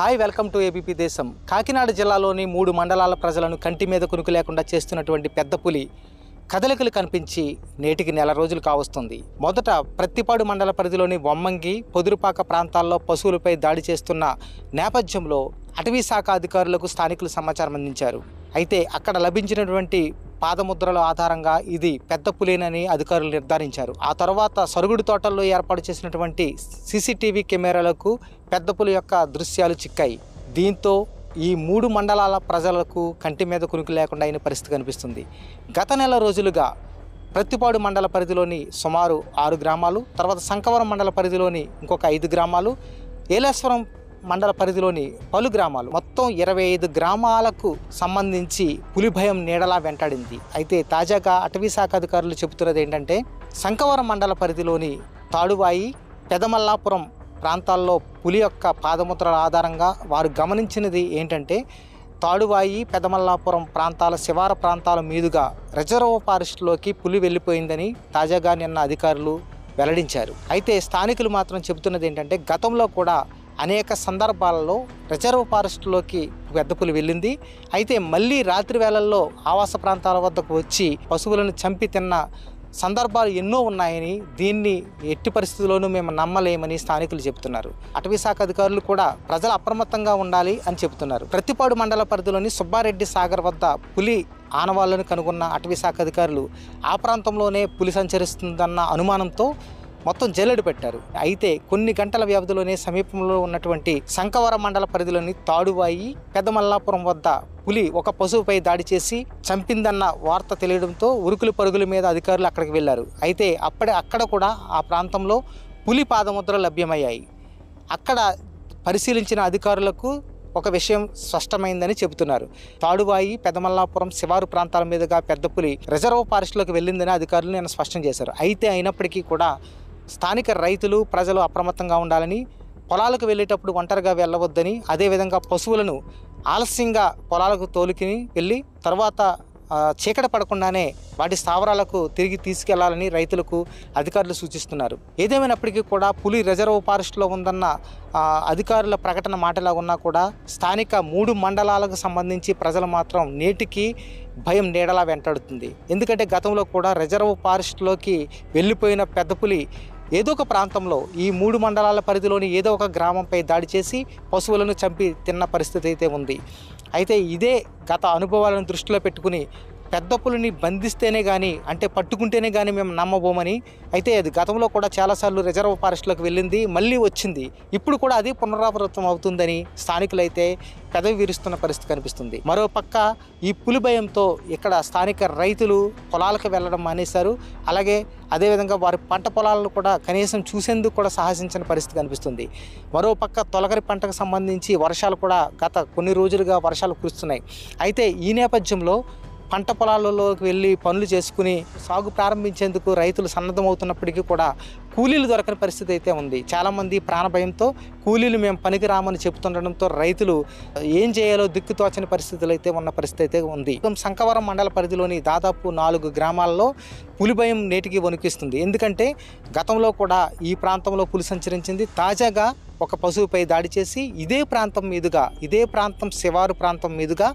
hi welcome to ABP దేశం కాకినాడ జిల్లాలోని మూడు మండలాల ప్రజలను కంటి మీద కునుకు లేకుండా చేస్తున్నటువంటి పెద్ద పులి కదలికలు కనిపించి నేటికి నెల రోజులు కావస్తుంది మొదట ప్రత్తిపాడు మండల పరిధిలోని వమ్మంగి పొదురుపాక ప్రాంతాల్లో పశువులపై దాడి చేస్తున్న నేపథ్యంలో అటవీ శాఖ అధికారులకు స్థానికులు సమాచారం అందించారు అయితే అక్కడ లభించినటువంటి పాదముద్రల ఆధారంగా ఇది పెద్ద పులేనని అధికారులు నిర్ధారించారు ఆ తర్వాత సరుగుడు తోటల్లో ఏర్పాటు చేసినటువంటి సీసీటీవీ కెమెరాలకు పెద్ద పులి యొక్క దృశ్యాలు చిక్కాయి దీంతో ఈ మూడు మండలాల ప్రజలకు కంటి మీద కునుకు లేకుండా అయిన పరిస్థితి కనిపిస్తుంది గత నెల రోజులుగా ప్రత్తిపాడు మండల పరిధిలోని సుమారు ఆరు గ్రామాలు తర్వాత శంకవరం మండల పరిధిలోని ఇంకొక ఐదు గ్రామాలు ఏలేశ్వరం మండల పరిధిలోని పలు గ్రామాలు మొత్తం ఇరవై ఐదు గ్రామాలకు సంబంధించి పులి భయం నీడలా వెంటాడింది అయితే తాజాగా అటవీ శాఖ అధికారులు చెబుతున్నది ఏంటంటే శంకవరం మండల పరిధిలోని తాడువాయి పెదమల్లాపురం ప్రాంతాల్లో పులి యొక్క పాదముద్రల ఆధారంగా వారు గమనించినది ఏంటంటే తాడువాయి పెదమల్లాపురం ప్రాంతాల శివార ప్రాంతాల మీదుగా రిజర్వ్ ఫారెస్ట్లోకి పులి వెళ్ళిపోయిందని తాజాగా నిన్న అధికారులు వెల్లడించారు అయితే స్థానికులు మాత్రం చెబుతున్నది ఏంటంటే గతంలో కూడా అనేక సందర్భాలలో రిజర్వ్ ఫారెస్ట్లోకి వెద్దకులు వెళ్ళింది అయితే మళ్ళీ రాత్రి వేళల్లో ఆవాస ప్రాంతాల వద్దకు వచ్చి పశువులను చంపి తిన్న సందర్భాలు ఎన్నో ఉన్నాయని దీన్ని ఎట్టి పరిస్థితుల్లోనూ మేము నమ్మలేమని స్థానికులు చెబుతున్నారు అటవీ శాఖ అధికారులు కూడా ప్రజలు అప్రమత్తంగా ఉండాలి అని చెబుతున్నారు ప్రతిపాడు మండల పరిధిలోని సుబ్బారెడ్డి సాగర్ వద్ద పులి ఆనవాళ్లను కనుగొన్న అటవీ శాఖ అధికారులు ఆ ప్రాంతంలోనే పులి సంచరిస్తుందన్న అనుమానంతో మొత్తం జల్లెడు పెట్టారు అయితే కొన్ని గంటల వ్యవధిలోనే సమీపంలో ఉన్నటువంటి శంకవర మండల పరిధిలోని తాడువాయి పెద్దమల్లాపురం వద్ద పులి ఒక పశువుపై దాడి చేసి చంపిందన్న వార్త తెలియడంతో ఉరుకులు పరుగుల మీద అధికారులు అక్కడికి వెళ్లారు అయితే అప్పుడే అక్కడ కూడా ఆ ప్రాంతంలో పులి పాదముద్ర లభ్యమయ్యాయి అక్కడ పరిశీలించిన అధికారులకు ఒక విషయం స్పష్టమైందని చెబుతున్నారు తాడువాయి పెదమల్లాపురం శివారు ప్రాంతాల మీదుగా పెద్ద పులి రిజర్వ్ ఫారెస్ట్లోకి వెళ్ళిందని అధికారులు నేను స్పష్టం చేశారు అయితే అయినప్పటికీ కూడా స్థానిక రైతులు ప్రజలు అప్రమత్తంగా ఉండాలని పొలాలకు వెళ్ళేటప్పుడు ఒంటరిగా వెళ్ళవద్దని అదేవిధంగా పశువులను ఆలస్యంగా పొలాలకు తోలుకుని వెళ్ళి తర్వాత చీకట పడకుండానే వాటి స్థావరాలకు తిరిగి తీసుకెళ్లాలని రైతులకు అధికారులు సూచిస్తున్నారు ఏదేమైనప్పటికీ కూడా పులి రిజర్వ్ ఫారెస్ట్లో ఉందన్న అధికారుల ప్రకటన మాటలా ఉన్నా కూడా స్థానిక మూడు మండలాలకు సంబంధించి ప్రజలు మాత్రం నేటికి భయం నీడలా వెంటాడుతుంది ఎందుకంటే గతంలో కూడా రిజర్వ్ ఫారెస్ట్లోకి వెళ్ళిపోయిన పెద్ద పులి ఏదో ఒక ప్రాంతంలో ఈ మూడు మండలాల పరిధిలోని ఏదో ఒక గ్రామంపై దాడి చేసి పశువులను చంపి తిన్న పరిస్థితి అయితే ఉంది అయితే ఇదే గత అనుభవాలను దృష్టిలో పెట్టుకుని పెద్ద పులిని బంధిస్తేనే కానీ అంటే పట్టుకుంటేనే కానీ మేము నమ్మబోమని అయితే అది గతంలో కూడా చాలాసార్లు రిజర్వ్ ఫారెస్ట్లోకి వెళ్ళింది మళ్ళీ వచ్చింది ఇప్పుడు కూడా అది పునరావృతం అవుతుందని స్థానికులైతే పెదవి విరుస్తున్న పరిస్థితి కనిపిస్తుంది మరోపక్క ఈ పులి భయంతో ఇక్కడ స్థానిక రైతులు పొలాలకు వెళ్ళడం మానేశారు అలాగే అదేవిధంగా వారి పంట పొలాలను కూడా కనీసం చూసేందుకు కూడా సాహసించిన పరిస్థితి కనిపిస్తుంది మరోపక్క తొలకరి పంటకు సంబంధించి వర్షాలు కూడా గత కొన్ని రోజులుగా వర్షాలు కురుస్తున్నాయి అయితే ఈ నేపథ్యంలో పంట పొలాలలోకి వెళ్ళి పనులు చేసుకుని సాగు ప్రారంభించేందుకు రైతులు సన్నద్ధమవుతున్నప్పటికీ కూడా కూలీలు దొరకని పరిస్థితి అయితే ఉంది చాలామంది ప్రాణభయంతో కూలీలు మేము పనికి రామని చెబుతుండడంతో రైతులు ఏం చేయాలో దిక్కుతోచని పరిస్థితులు అయితే ఉన్న పరిస్థితి అయితే ఉంది సంకవరం మండల పరిధిలోని దాదాపు నాలుగు గ్రామాల్లో పులి భయం నేటికి వణికిస్తుంది ఎందుకంటే గతంలో కూడా ఈ ప్రాంతంలో పులి సంచరించింది తాజాగా ఒక పశువుపై దాడి చేసి ఇదే ప్రాంతం మీదుగా ఇదే ప్రాంతం శివారు ప్రాంతం మీదుగా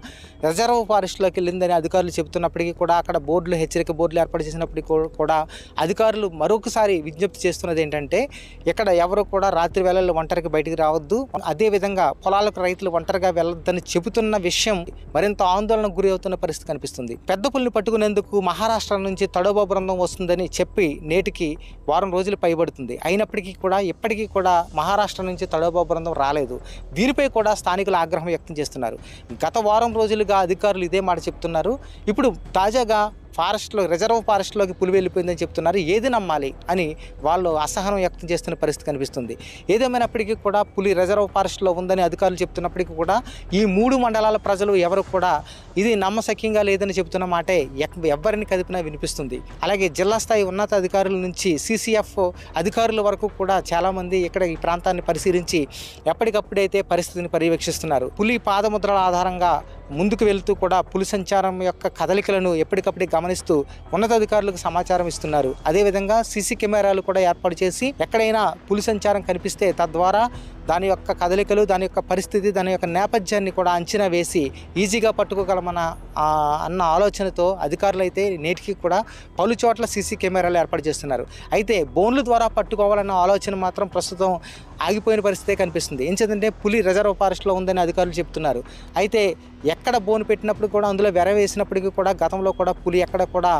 రిజర్వ్ ఫారెస్ట్లోకి వెళ్ళిందని అధికారులు చెబుతున్నప్పటికీ కూడా అక్కడ బోర్డులు హెచ్చరిక బోర్డులు ఏర్పాటు చేసినప్పటికీ కూడా అధికారులు మరొకసారి విజ్ఞప్తి చేస్తున్నది ఏంటంటే ఇక్కడ ఎవరు కూడా రాత్రి వేళల్లో ఒంటరికి బయటికి రావద్దు అదేవిధంగా పొలాలకు రైతులు ఒంటరిగా వెళ్ళొద్దని చెబుతున్న విషయం మరింత ఆందోళనకు గురి అవుతున్న పరిస్థితి కనిపిస్తుంది పెద్ద పుల్ని పట్టుకునేందుకు మహారాష్ట్ర నుంచి తడోబాబు బృందం వస్తుందని చెప్పి నేటికి వారం రోజులు పైబడుతుంది అయినప్పటికీ కూడా ఇప్పటికీ కూడా మహారాష్ట్ర నుంచి తడోబా బృందం రాలేదు దీనిపై కూడా స్థానికులు ఆగ్రహం వ్యక్తం చేస్తున్నారు గత వారం రోజులుగా అధికారులు ఇదే మాట చెప్తున్నారు ఇప్పుడు తాజాగా ఫారెస్ట్లో రిజర్వ్ ఫారెస్ట్లోకి పులి వెళ్ళిపోయిందని చెప్తున్నారు ఏది నమ్మాలి అని వాళ్ళు అసహనం వ్యక్తం చేస్తున్న పరిస్థితి కనిపిస్తుంది ఏదేమైనప్పటికీ కూడా పులి రిజర్వ్ ఫారెస్ట్లో ఉందని అధికారులు చెప్తున్నప్పటికీ కూడా ఈ మూడు మండలాల ప్రజలు ఎవరు కూడా ఇది నమ్మశక్యంగా లేదని చెప్తున్న మాటే ఎవరిని కదిపినా వినిపిస్తుంది అలాగే జిల్లా స్థాయి ఉన్నతాధికారుల నుంచి సీసీఎఫ్ అధికారుల వరకు కూడా చాలామంది ఇక్కడ ఈ ప్రాంతాన్ని పరిశీలించి ఎప్పటికప్పుడైతే పరిస్థితిని పర్యవేక్షిస్తున్నారు పులి పాదముద్రల ఆధారంగా ముందుకు వెళ్తూ కూడా పులి సంచారం యొక్క కదలికలను ఎప్పటికప్పుడు గమనిస్తూ ఉన్నతాధికారులకు సమాచారం ఇస్తున్నారు అదేవిధంగా సీసీ కెమెరాలు కూడా ఏర్పాటు చేసి ఎక్కడైనా పులి సంచారం కనిపిస్తే తద్వారా దాని యొక్క కదలికలు దాని యొక్క పరిస్థితి దాని యొక్క నేపథ్యాన్ని కూడా అంచనా వేసి ఈజీగా పట్టుకోగలమన్న అన్న ఆలోచనతో అధికారులైతే నేటికి కూడా పలు చోట్ల సీసీ కెమెరాలు ఏర్పాటు చేస్తున్నారు అయితే బోన్లు ద్వారా పట్టుకోవాలన్న ఆలోచన మాత్రం ప్రస్తుతం ఆగిపోయిన పరిస్థితే కనిపిస్తుంది ఏంటంటే పులి రిజర్వ్ ఫారెస్ట్లో ఉందని అధికారులు చెప్తున్నారు అయితే ఎక్కడ బోన్ పెట్టినప్పుడు కూడా అందులో వెర వేసినప్పటికీ కూడా గతంలో కూడా పులి ఎక్కడ కూడా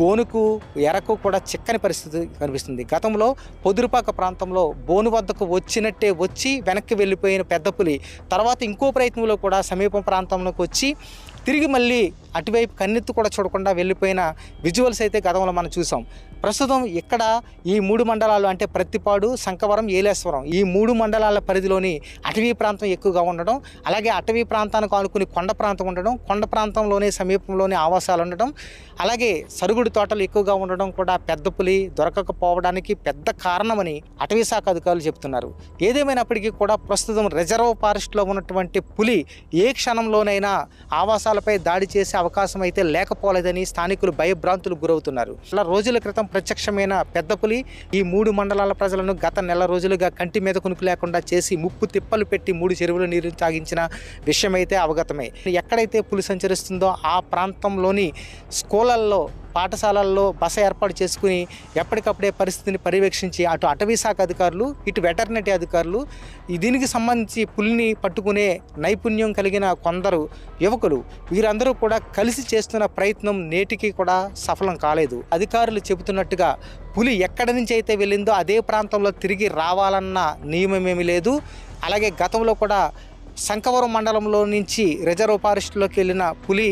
బోనుకు ఎరకు కూడా చిక్కని పరిస్థితి కనిపిస్తుంది గతంలో పొదురుపాక ప్రాంతంలో బోను వద్దకు వచ్చినట్టే వచ్చి వెనక్కి వెళ్ళిపోయిన పెద్ద పులి తర్వాత ఇంకో ప్రయత్నంలో కూడా సమీప ప్రాంతంలోకి వచ్చి తిరిగి మళ్ళీ అటువైపు కన్నెత్తు కూడా చూడకుండా వెళ్ళిపోయిన విజువల్స్ అయితే గతంలో మనం చూసాం ప్రస్తుతం ఇక్కడ ఈ మూడు మండలాలు అంటే ప్రత్తిపాడు శంకవరం ఏలేశ్వరం ఈ మూడు మండలాల పరిధిలోని అటవీ ప్రాంతం ఎక్కువగా ఉండడం అలాగే అటవీ ప్రాంతానికి ఆనుకుని కొండ ప్రాంతం ఉండడం కొండ ప్రాంతంలోనే సమీపంలోనే ఆవాసాలు ఉండడం అలాగే సరుగుడు తోటలు ఎక్కువగా ఉండడం కూడా పెద్ద పులి దొరకకపోవడానికి పెద్ద కారణమని అటవీ శాఖ అధికారులు చెప్తున్నారు ఏదేమైనప్పటికీ కూడా ప్రస్తుతం రిజర్వ్ ఫారెస్ట్లో ఉన్నటువంటి పులి ఏ క్షణంలోనైనా ఆవాసాలు ప్రదేశాలపై దాడి చేసే అవకాశం అయితే లేకపోలేదని స్థానికులు భయభ్రాంతులు గురవుతున్నారు అలా రోజుల క్రితం ప్రత్యక్షమైన పెద్ద పులి ఈ మూడు మండలాల ప్రజలను గత నెల రోజులుగా కంటి మీద కునుకు లేకుండా చేసి ముప్పు తిప్పలు పెట్టి మూడు చెరువుల నీరు తాగించిన విషయమైతే అవగతమే ఎక్కడైతే పులి సంచరిస్తుందో ఆ ప్రాంతంలోని స్కూళ్ళల్లో పాఠశాలల్లో బస ఏర్పాటు చేసుకుని ఎప్పటికప్పుడే పరిస్థితిని పర్యవేక్షించి అటు అటవీ శాఖ అధికారులు ఇటు వెటర్నరీ అధికారులు దీనికి సంబంధించి పులిని పట్టుకునే నైపుణ్యం కలిగిన కొందరు యువకులు వీరందరూ కూడా కలిసి చేస్తున్న ప్రయత్నం నేటికి కూడా సఫలం కాలేదు అధికారులు చెబుతున్నట్టుగా పులి ఎక్కడి నుంచి అయితే వెళ్ళిందో అదే ప్రాంతంలో తిరిగి రావాలన్న నియమం ఏమీ లేదు అలాగే గతంలో కూడా శంకవరం మండలంలో నుంచి రిజర్వ్ ఫారెస్ట్లోకి వెళ్ళిన పులి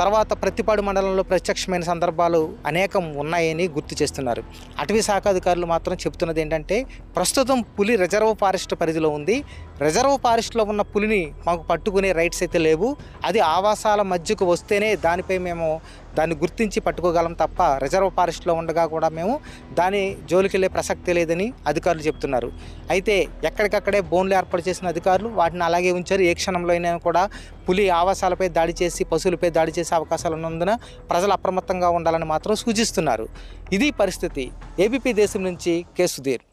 తర్వాత ప్రతిపాడు మండలంలో ప్రత్యక్షమైన సందర్భాలు అనేకం ఉన్నాయని గుర్తు చేస్తున్నారు అటవీ శాఖ అధికారులు మాత్రం చెబుతున్నది ఏంటంటే ప్రస్తుతం పులి రిజర్వ్ ఫారెస్ట్ పరిధిలో ఉంది రిజర్వ్ ఫారెస్ట్లో ఉన్న పులిని మాకు పట్టుకునే రైట్స్ అయితే లేవు అది ఆవాసాల మధ్యకు వస్తేనే దానిపై మేము దాన్ని గుర్తించి పట్టుకోగలం తప్ప రిజర్వ్ ఫారెస్ట్లో ఉండగా కూడా మేము దాని జోలికి వెళ్ళే ప్రసక్తి లేదని అధికారులు చెప్తున్నారు అయితే ఎక్కడికక్కడే బోన్లు ఏర్పాటు చేసిన అధికారులు వాటిని అలాగే ఉంచారు ఏ క్షణంలో అయినా కూడా పులి ఆవాసాలపై దాడి చేసి పశువులపై దాడి చేసే అవకాశాలు ఉన్నందున ప్రజలు అప్రమత్తంగా ఉండాలని మాత్రం సూచిస్తున్నారు ఇది పరిస్థితి ఏబీపీ దేశం నుంచి కే సుధీర్